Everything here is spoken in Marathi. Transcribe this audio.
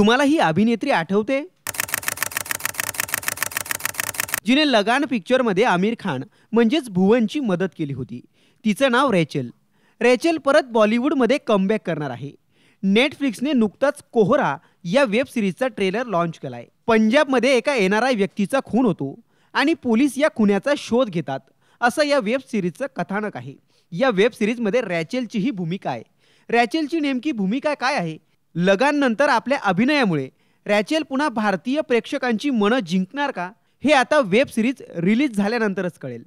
तुम्हाला ही अभिनेत्री आठवते जिने लगान पिक्चरमध्ये आमिर खान म्हणजेच भुवनची मदत केली होती तिचं नाव रेचल रेचल परत बॉलिवूडमध्ये कमबॅक करणार आहे नेटफ्लिक्सने नुकताच कोहरा या वेब सिरीजचा ट्रेलर लॉन्च केलाय पंजाबमध्ये एका येणाऱ्या व्यक्तीचा खून होतो आणि पोलीस या खुन्याचा शोध घेतात असं या वेब सिरीजचं कथानक आहे या वेब सिरीजमध्ये रॅचेलची ही भूमिका आहे रॅचेलची नेमकी भूमिका काय आहे लगांनंतर आपल्या अभिनयामुळे रॅचेल पुन्हा भारतीय प्रेक्षकांची मनं जिंकणार का हे आता वेब सिरीज रिलीज झाल्यानंतरच कळेल